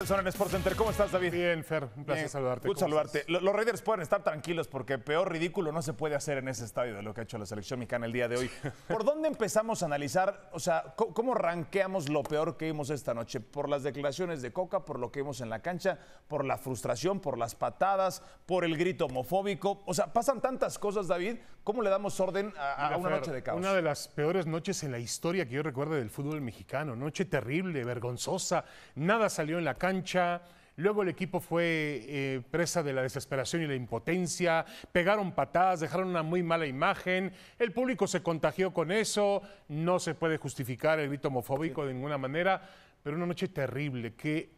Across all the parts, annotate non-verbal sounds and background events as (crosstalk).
en Sports ¿Cómo estás, David? Bien, Fer. Un placer saludarte. Un saludarte. Los Raiders pueden estar tranquilos porque peor ridículo no se puede hacer en ese estadio de lo que ha hecho la selección mexicana el día de hoy. (laughs) ¿Por dónde empezamos a analizar? O sea, ¿cómo ranqueamos lo peor que vimos esta noche? ¿Por las declaraciones de Coca? ¿Por lo que vimos en la cancha? ¿Por la frustración? ¿Por las patadas? ¿Por el grito homofóbico? O sea, pasan tantas cosas, David, ¿Cómo le damos orden a, una noche de caos? Una de las peores noches en la historia que yo recuerdo del fútbol mexicano. Noche terrible, vergonzosa. Nada salió en la cancha. Luego el equipo fue eh, presa de la desesperación y la impotencia, pegaron patadas, dejaron una muy mala imagen, el público se contagió con eso, no se puede justificar el grito homofóbico de ninguna manera, pero una noche terrible que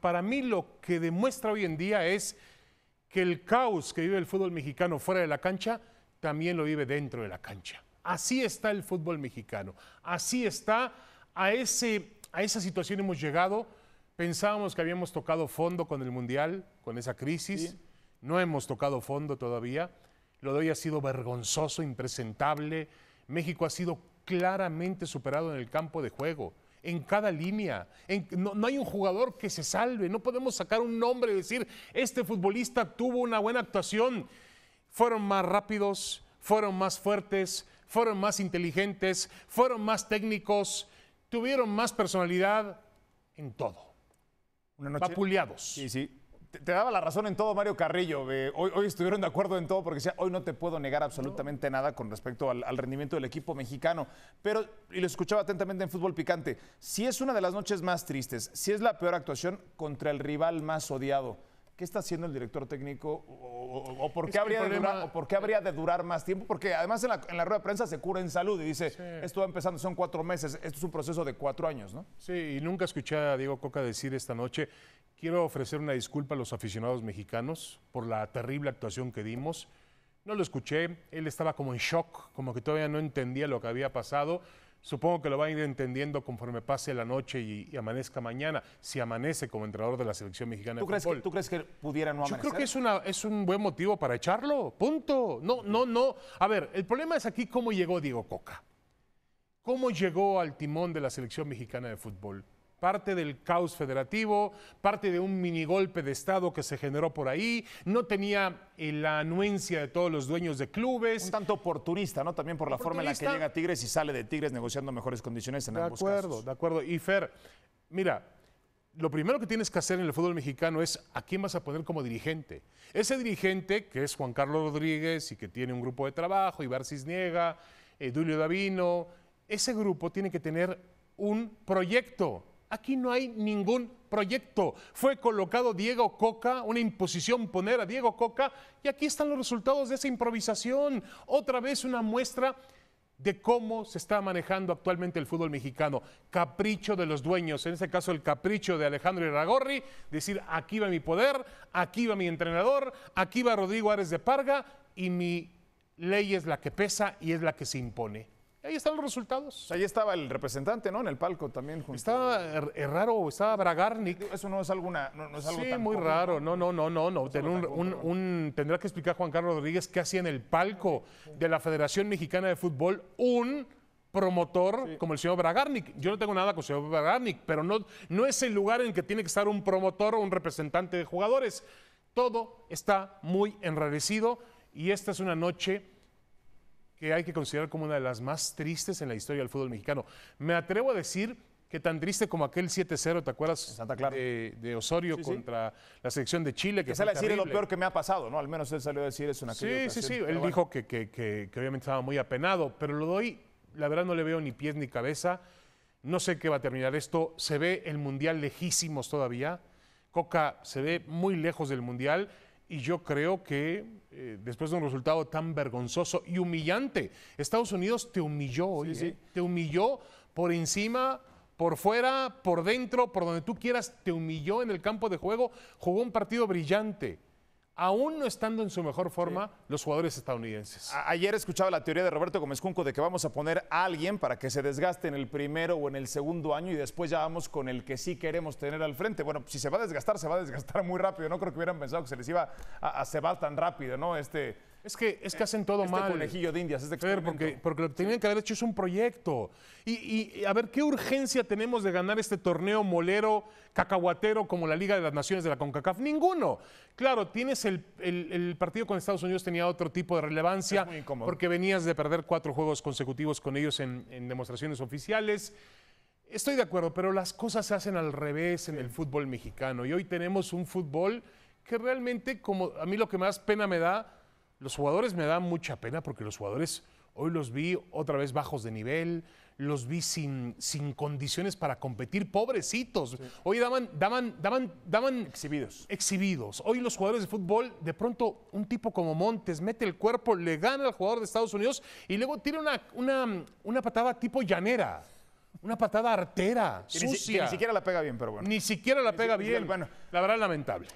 para mí lo que demuestra hoy en día es que el caos que vive el fútbol mexicano fuera de la cancha también lo vive dentro de la cancha. Así está el fútbol mexicano, así está, a, ese, a esa situación hemos llegado, pensábamos que habíamos tocado fondo con el Mundial, con esa crisis, no hemos tocado fondo todavía, lo de hoy ha sido vergonzoso, impresentable, México ha sido claramente superado en el campo de juego en cada línea. no, hay un jugador que se salve. No podemos sacar un nombre y decir, este futbolista tuvo una buena actuación fueron más rápidos, fueron más fuertes, fueron más inteligentes, fueron más técnicos, tuvieron más personalidad en todo. Una Sí, sí. Te, daba la razón en todo, Mario Carrillo. Eh, hoy, estuvieron de acuerdo en todo porque decía, hoy no te puedo negar absolutamente nada con respecto al, al, rendimiento del equipo mexicano. Pero, y lo escuchaba atentamente en Fútbol Picante, si es una de las noches más tristes, si es la peor actuación contra el rival más odiado ¿Qué está haciendo el director técnico? ¿O, por, qué habría de durar, habría de durar más tiempo? Porque además en la, rueda de prensa se cura en salud y dice, esto va empezando, son cuatro meses, esto es un proceso de cuatro años, ¿no? Sí, y nunca escuché a Diego Coca decir esta noche, quiero ofrecer una disculpa a los aficionados mexicanos por la terrible actuación que dimos. No lo escuché, él estaba como en shock, como que todavía no entendía lo que había pasado. Supongo que lo va a ir entendiendo conforme pase la noche y, amanezca mañana, si amanece como entrenador de la selección mexicana. ¿Tú, de crees, que, ¿tú crees que pudiera no amanecer? Yo creo que es, una, es un buen motivo para echarlo, punto. No, no, no. A ver, el problema es aquí cómo llegó Diego Coca. ¿Cómo llegó al timón de la selección mexicana de fútbol? parte del caos federativo, parte de un golpe de Estado que se generó por ahí, no tenía eh, la anuencia de todos los dueños de clubes. Un tanto oportunista, ¿no? También por la forma en la que llega Tigres y sale de Tigres negociando mejores condiciones en el ambos De acuerdo, de acuerdo. Y Fer, mira, lo primero que tienes que hacer en el fútbol mexicano es a quién vas a poner como dirigente. Ese dirigente, que es Juan Carlos Rodríguez y que tiene un grupo de trabajo, Ibar Cisniega, eh, Dulio Davino, ese grupo tiene que tener un proyecto Aquí no hay ningún proyecto. Fue colocado Diego Coca, una imposición poner a Diego Coca, y aquí están los resultados de esa improvisación. Otra vez una muestra de cómo se está manejando actualmente el fútbol mexicano. Capricho de los dueños, en este caso el capricho de Alejandro Iragorri, decir aquí va mi poder, aquí va mi entrenador, aquí va Rodrigo Ares de Parga y mi ley es la que pesa y es la que se impone. Ahí están los resultados. Pues ahí estaba el representante, ¿no? En el palco también. Estaba er, raro, estaba Bragarnik. Eso no es alguna, no, Sí, muy raro. No, no, no, no, no. tendrá que explicar Juan Carlos Rodríguez qué hacía en el palco de la Federación Mexicana de Fútbol un promotor como el señor Bragarnik. Yo no tengo nada con el señor Bragarnik, pero no, no es el lugar en que tiene que estar un promotor o un representante de jugadores. Todo está muy enrarecido y esta es una noche que hay que considerar como una de las más tristes en la historia del fútbol mexicano. Me atrevo a decir que tan triste como aquel 7-0, ¿te acuerdas? De, Osorio contra la selección de Chile. Que, sale a decir lo peor que me ha pasado, ¿no? Al menos él salió a decir es una. cosa. Sí, sí, sí. Él dijo que, que, que, obviamente estaba muy apenado, pero lo doy, la verdad no le veo ni pies ni cabeza. No sé qué va a terminar esto. Se ve el Mundial lejísimos todavía. Coca se ve muy lejos del Mundial y yo creo que eh, después de un resultado tan vergonzoso y humillante, Estados Unidos te humilló ¿eh? te humilló por encima, por fuera, por dentro, por donde tú quieras, te humilló en el campo de juego, jugó un partido brillante aún no estando en su mejor forma los jugadores estadounidenses. ayer escuchaba la teoría de Roberto Gómez Junco de que vamos a poner a alguien para que se desgaste en el primero o en el segundo año y después ya vamos con el que sí queremos tener al frente. Bueno, si se va a desgastar, se va a desgastar muy rápido. No creo que hubieran pensado que se les iba a, a se tan rápido, ¿no? Este es que, es que hacen todo este mal. conejillo de indias, este experimento. Porque, porque lo que tenían que haber hecho es un proyecto. Y, a ver, ¿qué urgencia tenemos de ganar este torneo molero, cacahuatero, como la Liga de las Naciones de la CONCACAF? Ninguno. Claro, tienes el, partido con Estados Unidos tenía otro tipo de relevancia. muy incómodo. Porque venías de perder cuatro juegos consecutivos con ellos en, en demostraciones oficiales. Estoy de acuerdo, pero las cosas se hacen al revés en el fútbol mexicano. Y hoy tenemos un fútbol que realmente, como a mí lo que más pena me da, los jugadores me dan mucha pena porque los jugadores hoy los vi otra vez bajos de nivel, los vi sin, sin condiciones para competir, pobrecitos. Hoy daban, daban, daban, daban exhibidos. Exhibidos. Hoy los jugadores de fútbol, de pronto un tipo como Montes mete el cuerpo, le gana al jugador de Estados Unidos y luego tira una, una, una patada tipo llanera. Una patada artera, sucia. Ni, siquiera la pega bien, pero bueno. Ni siquiera la pega bien. Bueno. La verdad, lamentable.